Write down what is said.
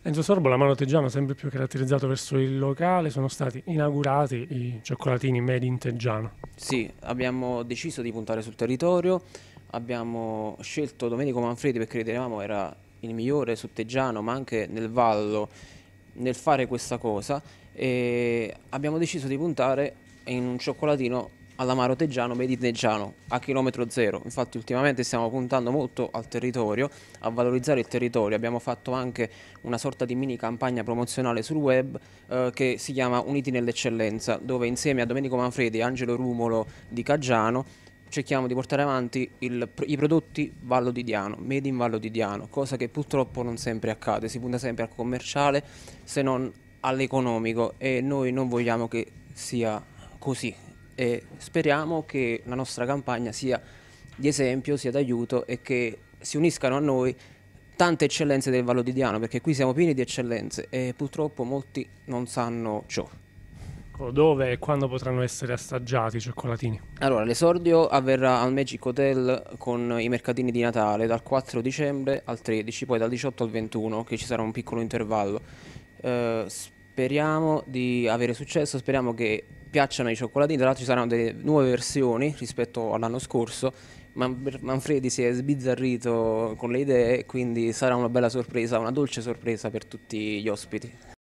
Enzo Sorbo, la mano teggiano sempre più caratterizzato verso il locale, sono stati inaugurati i cioccolatini made in Teggiano. Sì, abbiamo deciso di puntare sul territorio, abbiamo scelto Domenico Manfredi perché ritenevamo era il migliore su Teggiano ma anche nel Vallo nel fare questa cosa e abbiamo deciso di puntare in un cioccolatino all'amaro teggiano mediteggiano a chilometro zero. Infatti ultimamente stiamo puntando molto al territorio, a valorizzare il territorio. Abbiamo fatto anche una sorta di mini campagna promozionale sul web eh, che si chiama Uniti nell'eccellenza, dove insieme a Domenico Manfredi e Angelo Rumolo di Caggiano cerchiamo di portare avanti il, i prodotti Vallo di Diano, made in Vallo di Diano, cosa che purtroppo non sempre accade, si punta sempre al commerciale se non all'economico e noi non vogliamo che sia così, e speriamo che la nostra campagna sia di esempio, sia d'aiuto e che si uniscano a noi tante eccellenze del Vallo di Diano, perché qui siamo pieni di eccellenze e purtroppo molti non sanno ciò. Ecco, dove e quando potranno essere assaggiati i cioccolatini? Allora, l'esordio avverrà al Magic Hotel con i mercatini di Natale dal 4 dicembre al 13, poi dal 18 al 21, che ci sarà un piccolo intervallo. Eh, speriamo di avere successo, speriamo che piacciono i cioccolatini, tra l'altro ci saranno delle nuove versioni rispetto all'anno scorso, Manfredi si è sbizzarrito con le idee, quindi sarà una bella sorpresa, una dolce sorpresa per tutti gli ospiti.